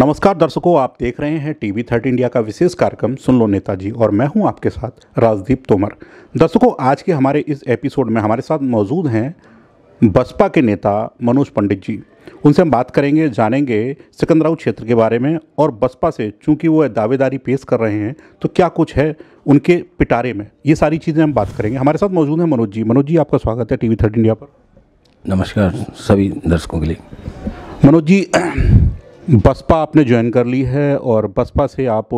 नमस्कार दर्शकों आप देख रहे हैं टीवी थर्ट इंडिया का विशेष कार्यक्रम सुन लो नेताजी और मैं हूं आपके साथ राजदीप तोमर दर्शकों आज के हमारे इस एपिसोड में हमारे साथ मौजूद हैं बसपा के नेता मनोज पंडित जी उनसे हम बात करेंगे जानेंगे सिकंदराव क्षेत्र के बारे में और बसपा से चूंकि वो दावेदारी पेश कर रहे हैं तो क्या कुछ है उनके पिटारे में ये सारी चीज़ें हम बात करेंगे हमारे साथ मौजूद हैं मनोज जी मनोज जी आपका स्वागत है टीवी थर्ट इंडिया पर नमस्कार सभी दर्शकों के लिए मनोज जी बसपा आपने ज्वाइन कर ली है और बसपा से आप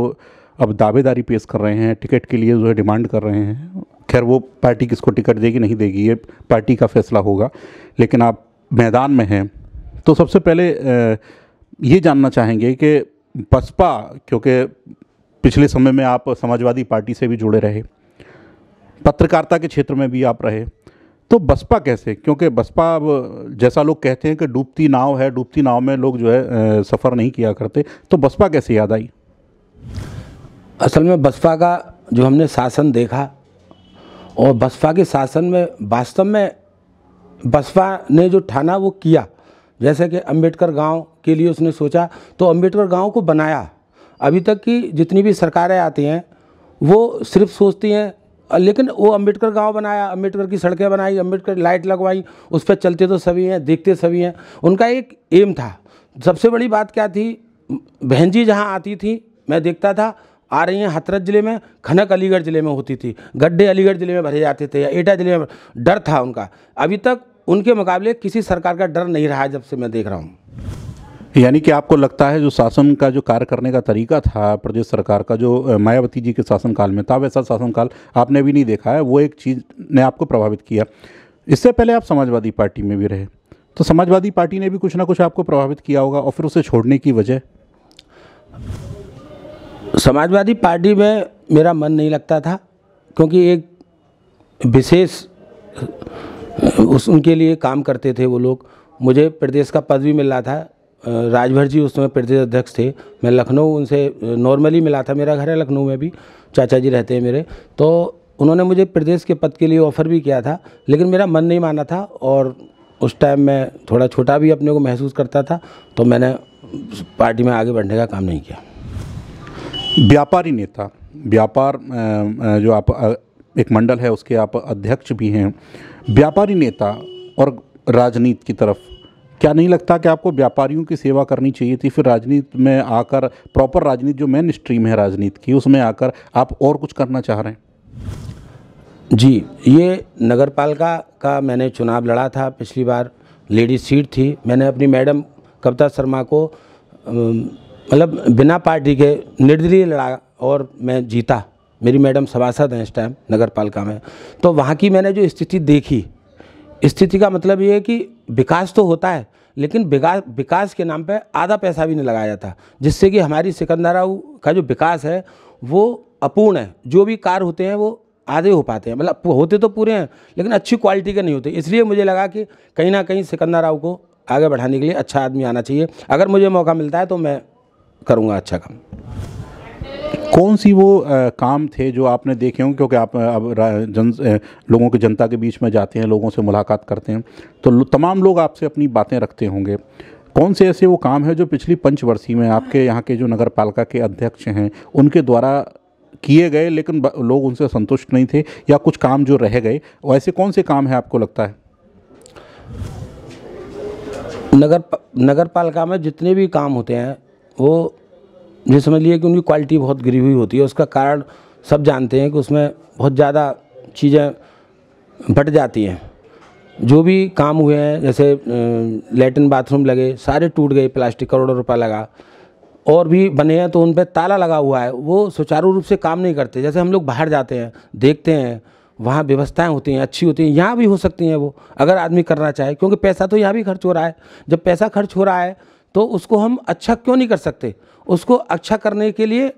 अब दावेदारी पेश कर रहे हैं टिकट के लिए जो है डिमांड कर रहे हैं खैर वो पार्टी किसको टिकट देगी नहीं देगी ये पार्टी का फैसला होगा लेकिन आप मैदान में हैं तो सबसे पहले ये जानना चाहेंगे कि बसपा क्योंकि पिछले समय में आप समाजवादी पार्टी से भी जुड़े रहे पत्रकारिता के क्षेत्र में भी आप रहे तो बसपा कैसे क्योंकि बसपा अब जैसा लोग कहते हैं कि डूबती नाव है डूबती नाव में लोग जो है सफ़र नहीं किया करते तो बसपा कैसे याद आई असल में बसपा का जो हमने शासन देखा और बसपा के शासन में वास्तव में बसपा ने जो ठाना वो किया जैसे कि अंबेडकर गांव के लिए उसने सोचा तो अंबेडकर गांव को बनाया अभी तक की जितनी भी सरकारें आती हैं वो सिर्फ सोचती हैं लेकिन वो अंबेडकर गांव बनाया अंबेडकर की सड़कें बनाई अंबेडकर लाइट लगवाई उस पर चलते तो सभी हैं देखते सभी हैं उनका एक एम था सबसे बड़ी बात क्या थी बहन जी जहाँ आती थी मैं देखता था आ रही हैं हथरत ज़िले में खनक अलीगढ़ ज़िले में होती थी गड्ढे अलीगढ़ ज़िले में भरे जाते थे या एटा ज़िले में डर था उनका अभी तक उनके मुकाबले किसी सरकार का डर नहीं रहा जब से मैं देख रहा हूँ यानी कि आपको लगता है जो शासन का जो कार्य करने का तरीका था प्रदेश सरकार का जो मायावती जी के शासनकाल में था वैसा शासनकाल आपने भी नहीं देखा है वो एक चीज़ ने आपको प्रभावित किया इससे पहले आप समाजवादी पार्टी में भी रहे तो समाजवादी पार्टी ने भी कुछ ना कुछ आपको प्रभावित किया होगा और फिर उसे छोड़ने की वजह समाजवादी पार्टी में मेरा मन नहीं लगता था क्योंकि एक विशेष उस उनके लिए काम करते थे वो लोग मुझे प्रदेश का पद भी मिल रहा था राजभर जी उस समय प्रदेश अध्यक्ष थे मैं लखनऊ उनसे नॉर्मली मिला था मेरा घर है लखनऊ में भी चाचा जी रहते हैं मेरे तो उन्होंने मुझे प्रदेश के पद के लिए ऑफ़र भी किया था लेकिन मेरा मन नहीं माना था और उस टाइम मैं थोड़ा छोटा भी अपने को महसूस करता था तो मैंने पार्टी में आगे बढ़ने का काम नहीं किया व्यापारी नेता व्यापार जो आप एक मंडल है उसके आप अध्यक्ष भी हैं व्यापारी नेता और राजनीति की तरफ क्या नहीं लगता कि आपको व्यापारियों की सेवा करनी चाहिए थी फिर राजनीति में आकर प्रॉपर राजनीति जो मेन स्ट्रीम है राजनीति की उसमें आकर आप और कुछ करना चाह रहे हैं जी ये नगर पालिका का मैंने चुनाव लड़ा था पिछली बार लेडीज सीट थी मैंने अपनी मैडम कविता शर्मा को मतलब बिना पार्टी के निर्दलीय लड़ा और मैं जीता मेरी मैडम सभासद हैं इस टाइम नगर पालिका में तो वहाँ की मैंने जो स्थिति देखी स्थिति का मतलब ये है कि विकास तो होता है लेकिन विकास विकास के नाम पर आधा पैसा भी नहीं लगाया जाता जिससे कि हमारी सिकंदरा का जो विकास है वो अपूर्ण है जो भी कार्य होते हैं वो आधे हो पाते हैं मतलब होते तो पूरे हैं लेकिन अच्छी क्वालिटी के नहीं होते इसलिए मुझे लगा कि कहीं ना कहीं सिकंदर को आगे बढ़ाने के लिए अच्छा आदमी आना चाहिए अगर मुझे मौका मिलता है तो मैं करूँगा अच्छा काम कौन सी वो आ, काम थे जो आपने देखे होंगे क्योंकि आप अब जन लोगों की जनता के बीच में जाते हैं लोगों से मुलाकात करते हैं तो तमाम लोग आपसे अपनी बातें रखते होंगे कौन से ऐसे वो काम है जो पिछली पंचवर्षीय में आपके यहाँ के जो नगर पालिका के अध्यक्ष हैं उनके द्वारा किए गए लेकिन लोग उनसे संतुष्ट नहीं थे या कुछ काम जो रह गए वैसे ऐसे कौन से काम हैं आपको लगता है नगर नगर पालिका में जितने भी काम होते हैं वो ये समझ लिए कि उनकी क्वालिटी बहुत गिरी हुई होती है उसका कारण सब जानते हैं कि उसमें बहुत ज़्यादा चीज़ें बट जाती हैं जो भी काम हुए हैं जैसे लेटिन बाथरूम लगे सारे टूट गए प्लास्टिक करोड़ों रुपये लगा और भी बने हैं तो उन पर ताला लगा हुआ है वो सुचारू रूप से काम नहीं करते जैसे हम लोग बाहर जाते हैं देखते हैं वहाँ व्यवस्थाएं होती हैं अच्छी होती हैं यहाँ भी हो सकती हैं वो अगर आदमी करना चाहे क्योंकि पैसा तो यहाँ भी खर्च हो रहा है जब पैसा खर्च हो रहा है तो उसको हम अच्छा क्यों नहीं कर सकते उसको अच्छा करने के लिए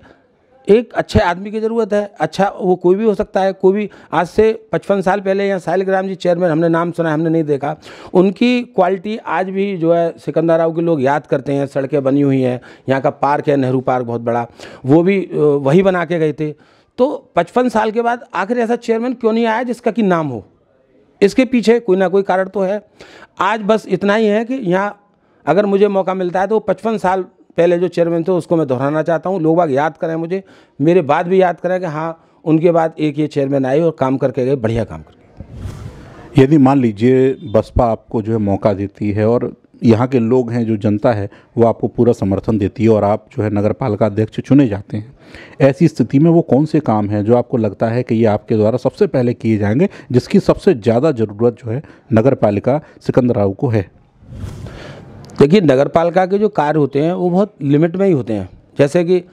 एक अच्छे आदमी की ज़रूरत है अच्छा वो कोई भी हो सकता है कोई भी आज से पचपन साल पहले यहाँ साहिल ग्राम जी चेयरमैन हमने नाम सुना हमने नहीं देखा उनकी क्वालिटी आज भी जो है सिकंदर राव के लोग याद करते हैं सड़कें बनी हुई हैं यहाँ का पार्क है नेहरू पार्क बहुत बड़ा वो भी वही बना के गए थे तो पचपन साल के बाद आखिर ऐसा चेयरमैन क्यों नहीं आया जिसका कि नाम हो इसके पीछे कोई ना कोई कारण तो है आज बस इतना ही है कि यहाँ अगर मुझे मौका मिलता है तो पचपन साल पहले जो चेयरमैन थे उसको मैं दोहराना चाहता हूँ लोग बाग याद करें मुझे मेरे बाद भी याद करें कि हाँ उनके बाद एक ये चेयरमैन आए और काम करके गए बढ़िया काम करके यदि मान लीजिए बसपा आपको जो है मौका देती है और यहाँ के लोग हैं जो जनता है वो आपको पूरा समर्थन देती है और आप जो है नगर पालिका अध्यक्ष चुने जाते हैं ऐसी स्थिति में वो कौन से काम हैं जो आपको लगता है कि ये आपके द्वारा सबसे पहले किए जाएंगे जिसकी सबसे ज़्यादा ज़रूरत जो है नगर पालिका सिकंदराव को है देखिए नगर पालिका के जो कार्य होते हैं वो बहुत लिमिट में ही होते हैं जैसे कि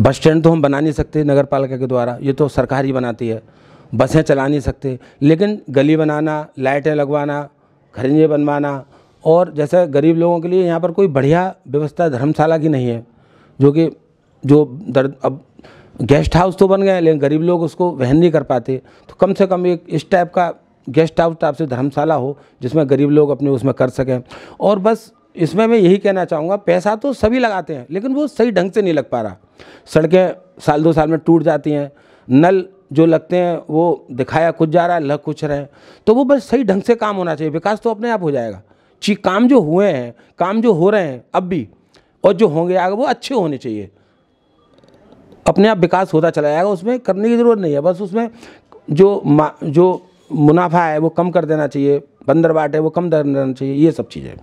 बस स्टैंड तो हम बना नहीं सकते नगर पालिका के द्वारा ये तो सरकार ही बनाती है बसें चला नहीं सकते लेकिन गली बनाना लाइटें लगवाना खरिंजे बनवाना और जैसे गरीब लोगों के लिए यहाँ पर कोई बढ़िया व्यवस्था धर्मशाला की नहीं है जो कि जो दर्द अब गेस्ट हाउस तो बन गए लेकिन गरीब लोग उसको वहन नहीं कर पाते तो कम से कम एक इस टाइप का गेस्ट हाउस टाइप तो से धर्मशाला हो जिसमें गरीब लोग अपने उसमें कर सकें और बस इसमें मैं यही कहना चाहूँगा पैसा तो सभी लगाते हैं लेकिन वो सही ढंग से नहीं लग पा रहा सड़कें साल दो साल में टूट जाती हैं नल जो लगते हैं वो दिखाया कुछ जा रहा है लग कुछ रहे तो वो बस सही ढंग से काम होना चाहिए विकास तो अपने आप हो जाएगा ची काम जो हुए हैं काम जो हो रहे हैं अब भी और जो होंगे आगे वो अच्छे होने चाहिए अपने आप विकास होता चला जाएगा उसमें करने की ज़रूरत नहीं है बस उसमें जो जो मुनाफा है वो कम कर देना चाहिए बंदर बाट है वो कम कर देना चाहिए ये सब चीज़ें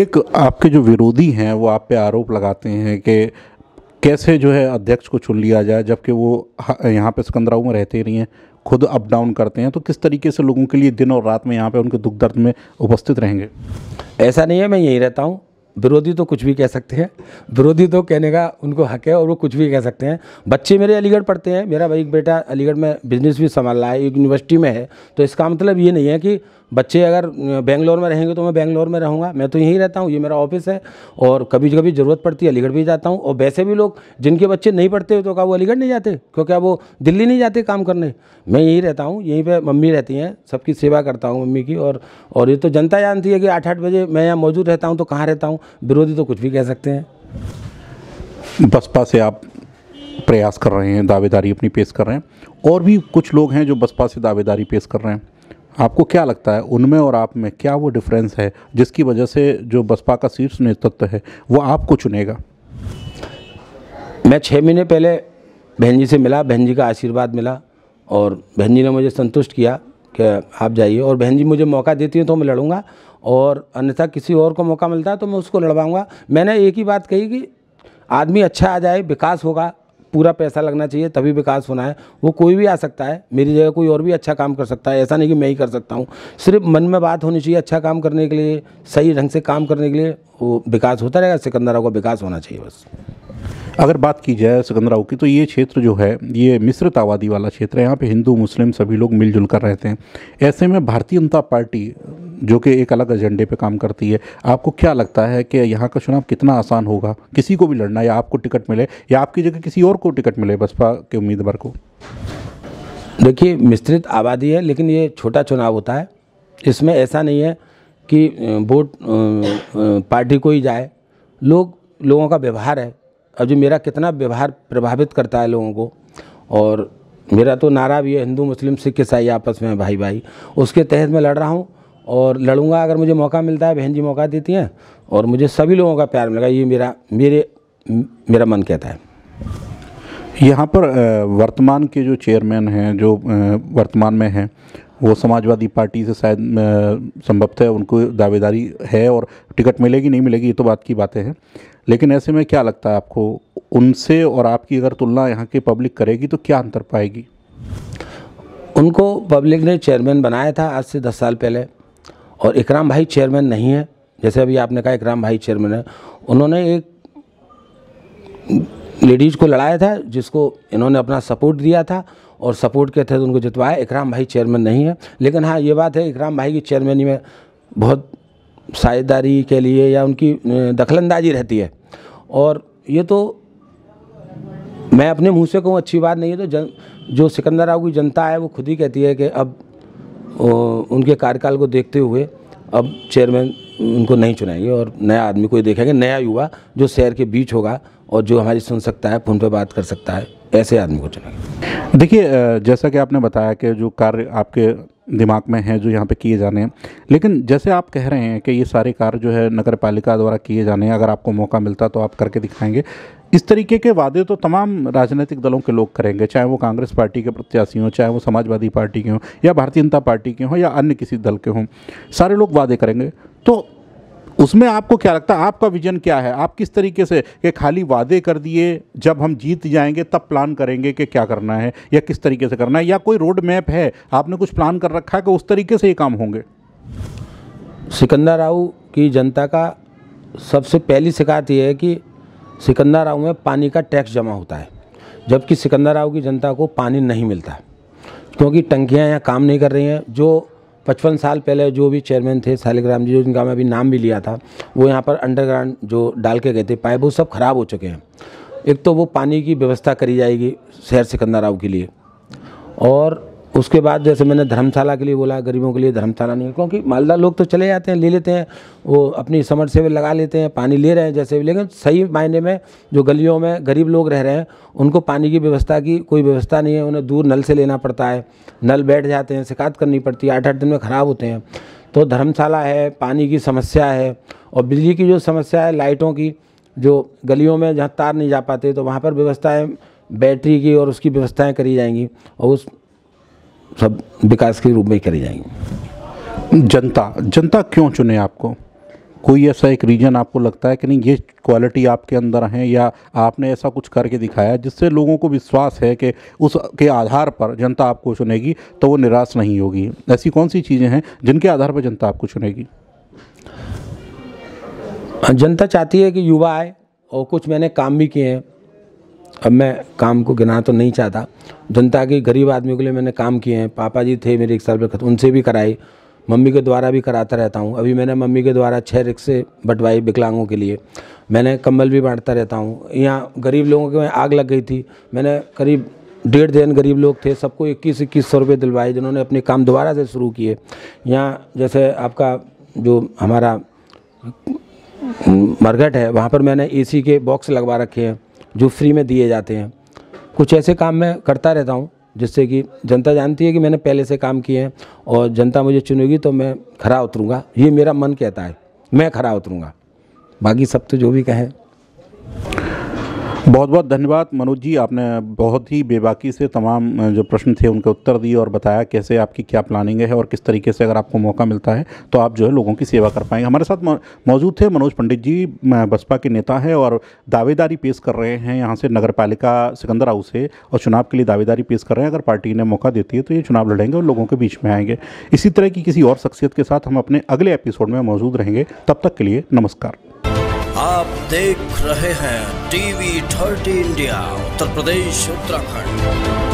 एक आपके जो विरोधी हैं वो आप पे आरोप लगाते हैं कि कैसे जो है अध्यक्ष को चुन लिया जाए जबकि वो यहाँ पे सिकंदराऊ में रहते नहीं हैं खुद अप डाउन करते हैं तो किस तरीके से लोगों के लिए दिन और रात में यहाँ पे उनके दुख दर्द में उपस्थित रहेंगे ऐसा नहीं है मैं यहीं रहता हूँ विरोधी तो कुछ भी कह सकते हैं विरोधी तो कहने का उनको हक है और वो कुछ भी कह सकते हैं बच्चे मेरे अलीगढ़ पढ़ते हैं मेरा भाई बेटा अलीगढ़ में बिजनेस भी संभाल रहा है यूनिवर्सिटी में है तो इसका मतलब ये नहीं है कि बच्चे अगर बेंगलोर में रहेंगे तो मैं बेंगलोर में रहूँगा मैं तो यहीं रहता हूँ ये मेरा ऑफिस है और कभी कभी ज़रूरत पड़ती है अलीगढ़ भी जाता हूँ और वैसे भी लोग जिनके बच्चे नहीं पढ़ते तो क्या वो अलीगढ़ नहीं जाते क्यों क्या वो दिल्ली नहीं जाते काम करने मैं यहीं रहता हूँ यहीं पर मम्मी रहती हैं सबकी सेवा करता हूँ मम्मी की और ये तो जनता जानती है कि आठ आठ बजे मैं यहाँ मौजूद रहता हूँ तो कहाँ रहता हूँ विरोधी तो कुछ भी कह सकते हैं बसपा से आप प्रयास कर रहे हैं दावेदारी अपनी पेश कर रहे हैं और भी कुछ लोग हैं जो बसपा से दावेदारी पेश कर रहे हैं आपको क्या लगता है उनमें और आप में क्या वो डिफरेंस है जिसकी वजह से जो बसपा का शीर्ष नेतृत्व है वो आपको चुनेगा मैं छः महीने पहले बहन जी से मिला बहन जी का आशीर्वाद मिला और बहन जी ने मुझे संतुष्ट किया कि आप जाइए और बहन जी मुझे मौका देती हैं तो मैं लड़ूंगा और अन्यथा किसी और को मौका मिलता है तो मैं उसको लड़वाऊँगा मैंने एक ही बात कही कि आदमी अच्छा आ जाए विकास होगा पूरा पैसा लगना चाहिए तभी विकास होना है वो कोई भी आ सकता है मेरी जगह कोई और भी अच्छा काम कर सकता है ऐसा नहीं कि मैं ही कर सकता हूँ सिर्फ मन में बात होनी चाहिए अच्छा काम करने के लिए सही ढंग से काम करने के लिए वो विकास होता रहेगा सिकंदरा का विकास होना चाहिए बस अगर बात की जाए सिकंदराव की तो ये क्षेत्र जो है ये मिश्रित आबादी वाला क्षेत्र है यहाँ पे हिंदू मुस्लिम सभी लोग मिलजुल कर रहते हैं ऐसे में भारतीय जनता पार्टी जो कि एक अलग एजेंडे पे काम करती है आपको क्या लगता है कि यहाँ का चुनाव कितना आसान होगा किसी को भी लड़ना या आपको टिकट मिले या आपकी जगह किसी और को टिकट मिले बसपा के उम्मीदवार को देखिए मिश्रित आबादी है लेकिन ये छोटा चुनाव होता है इसमें ऐसा नहीं है कि वोट पार्टी को ही जाए लोग लोगों का व्यवहार है अब जो मेरा कितना व्यवहार प्रभावित करता है लोगों को और मेरा तो नारा भी है हिंदू मुस्लिम सिख ईसाई आपस में भाई भाई उसके तहत मैं लड़ रहा हूँ और लड़ूंगा अगर मुझे मौका मिलता है बहन जी मौका देती हैं और मुझे सभी लोगों का प्यार मिलेगा ये मेरा मेरे मेरा मन कहता है यहाँ पर वर्तमान के जो चेयरमैन हैं जो वर्तमान में हैं वो समाजवादी पार्टी से शायद है उनको दावेदारी है और टिकट मिलेगी नहीं मिलेगी ये तो बात की बातें हैं लेकिन ऐसे में क्या लगता है आपको उनसे और आपकी अगर तुलना यहाँ की पब्लिक करेगी तो क्या अंतर पाएगी उनको पब्लिक ने चेयरमैन बनाया था आज से दस साल पहले और इकराम भाई चेयरमैन नहीं है जैसे अभी आपने कहा इकराम भाई चेयरमैन है उन्होंने एक लेडीज़ को लड़ाया था जिसको इन्होंने अपना सपोर्ट दिया था और सपोर्ट के तहत उनको जितवाया इकराम भाई चेयरमैन नहीं है लेकिन हाँ ये बात है इकराम भाई की चेयरमैनी में बहुत सायेदारी के लिए या उनकी दखलंदाजी रहती है और ये तो मैं अपने मुँह से कहूँ अच्छी बात नहीं है तो जन जो सिकंदराव की जनता है वो खुद ही कहती है कि अब उनके कार्यकाल को देखते हुए अब चेयरमैन उनको नहीं चुनाएंगे और नया आदमी को ही देखेंगे नया युवा जो शहर के बीच होगा और जो हमारी सुन सकता है फोन पे बात कर सकता है ऐसे आदमी को चुनेंगे देखिए जैसा कि आपने बताया कि जो कार्य आपके दिमाग में हैं जो यहाँ पे किए जाने हैं लेकिन जैसे आप कह रहे हैं कि ये सारे कार्य जो है नगर पालिका द्वारा किए जाने हैं अगर आपको मौका मिलता तो आप करके दिखाएंगे इस तरीके के वादे तो तमाम राजनीतिक दलों के लोग करेंगे चाहे वो कांग्रेस पार्टी के प्रत्याशी हों चाहे वो समाजवादी पार्टी के हों या भारतीय जनता पार्टी के हों या अन्य किसी दल के हों सारे लोग वादे करेंगे तो उसमें आपको क्या लगता है आपका विजन क्या है आप किस तरीके से कि खाली वादे कर दिए जब हम जीत जाएंगे तब प्लान करेंगे कि क्या करना है या किस तरीके से करना है या कोई रोड मैप है आपने कुछ प्लान कर रखा है कि उस तरीके से ये काम होंगे सिकंदर राव की जनता का सबसे पहली शिकायत ये है कि सिकंदर राव में पानी का टैक्स जमा होता है जबकि सिकंदर राव की जनता को पानी नहीं मिलता क्योंकि टंकियाँ यहाँ काम नहीं कर रही हैं जो पचपन साल पहले जो भी चेयरमैन थे सालिग्राम जी जिनका मैं अभी नाम भी लिया था वो यहाँ पर अंडरग्राउंड जो डाल के गए थे पाइप वो सब ख़राब हो चुके हैं एक तो वो पानी की व्यवस्था करी जाएगी शहर सिकंदर राव के लिए और उसके बाद जैसे मैंने धर्मशाला के लिए बोला गरीबों के लिए धर्मशाला नहीं क्योंकि मालदा लोग तो चले जाते हैं ले लेते हैं वो अपनी समर सेवल लगा लेते हैं पानी ले रहे हैं जैसे भी लेकिन सही मायने में जो गलियों में गरीब लोग रह रहे हैं उनको पानी की व्यवस्था की कोई व्यवस्था नहीं है उन्हें दूर नल से लेना पड़ता है नल बैठ जाते हैं शिकायत करनी पड़ती है आठ आठ दिन में ख़राब होते हैं तो धर्मशाला है पानी की समस्या है और बिजली की जो समस्या है लाइटों की जो गलियों में जहाँ तार नहीं जा पाते तो वहाँ पर व्यवस्थाएँ बैटरी की और उसकी व्यवस्थाएँ करी जाएंगी और उस सब विकास के रूप में करी जाएंगी जनता जनता क्यों चुने आपको कोई ऐसा एक रीज़न आपको लगता है कि नहीं ये क्वालिटी आपके अंदर है या आपने ऐसा कुछ करके दिखाया जिससे लोगों को विश्वास है कि उस के आधार पर जनता आपको चुनेगी तो वो निराश नहीं होगी ऐसी कौन सी चीज़ें हैं जिनके आधार पर जनता आपको चुनेगी जनता चाहती है कि युवा आए और कुछ मैंने काम भी किए हैं अब मैं काम को गिना तो नहीं चाहता जनता के गरीब आदमी के लिए मैंने काम किए हैं पापा जी थे मेरे एक साल पर उनसे भी कराई मम्मी के द्वारा भी कराता रहता हूँ अभी मैंने मम्मी के द्वारा छः रिक्शे बंटवाई विकलांगों के लिए मैंने कंबल भी बांटता रहता हूँ यहाँ गरीब लोगों के वहाँ आग लग गई थी मैंने करीब डेढ़ दिन गरीब लोग थे सबको इक्कीस इक्कीस सौ रुपये दिलवाए जिन्होंने अपने काम दोबारा से शुरू किए यहाँ जैसे आपका जो हमारा मार्केट है वहाँ पर मैंने एसी के बॉक्स लगवा रखे हैं जो फ्री में दिए जाते हैं कुछ ऐसे काम मैं करता रहता हूँ जिससे कि जनता जानती है कि मैंने पहले से काम किए हैं और जनता मुझे चुनेगी तो मैं खरा उतरूँगा ये मेरा मन कहता है मैं खरा उतरूँगा बाकी सब तो जो भी कहें बहुत बहुत धन्यवाद मनोज जी आपने बहुत ही बेबाकी से तमाम जो प्रश्न थे उनके उत्तर दिए और बताया कैसे आपकी क्या प्लानिंग है और किस तरीके से अगर आपको मौका मिलता है तो आप जो है लोगों की सेवा कर पाएंगे हमारे साथ मौजूद थे मनोज पंडित जी बसपा के नेता हैं और दावेदारी पेश कर रहे हैं यहाँ से नगर पालिका हाउस से और चुनाव के लिए दावेदारी पेश कर रहे हैं अगर पार्टी ने मौका देती है तो ये चुनाव लड़ेंगे और लोगों के बीच में आएंगे इसी तरह की किसी और शख्सियत के साथ हम अपने अगले एपिसोड में मौजूद रहेंगे तब तक के लिए नमस्कार आप देख रहे हैं TV thirty India Uttar Pradesh Uttarakhand